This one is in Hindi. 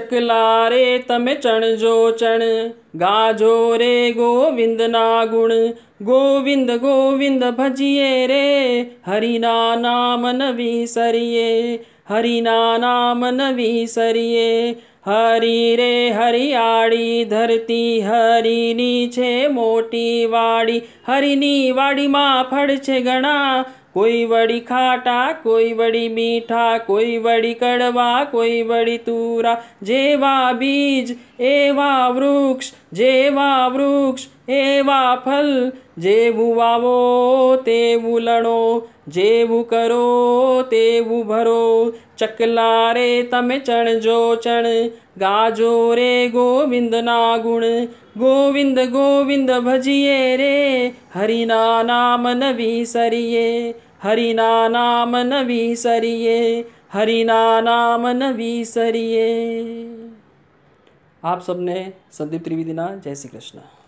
ચકલા રે તમે ચણજો ચણ ગાજો રે ગોવિંદના ગુણ ગોવિંદ ગોવિંદ ભજીએ રે હરિના નામ નવી સરીએ હરિના નામ નવી સરીએ હરી રે હરિયાળી ધરતી હરિની છે મોટી વાડી હરિની વાડીમાં ફળ છે ઘણા कोई बड़ी खाटा कोई बड़ी मीठा कोई बड़ी कड़वा कोई बड़ी तूरा जेवा बीज एवा वृक्ष जेवा वृक्ष एवा फल जेबु वावो तेबु लड़ो जेबु करो तेबु भरो चकला रे तम चण जो चण गाजो रे गोविंद ना गुण गोविंद गोविंद भजिए रे हरिना नाम नवी सरिये हरिना नाम नवी सरिये हरिना नाम नवी सरिये आप सबने संदीप त्रिवेदी ना जय श्री कृष्ण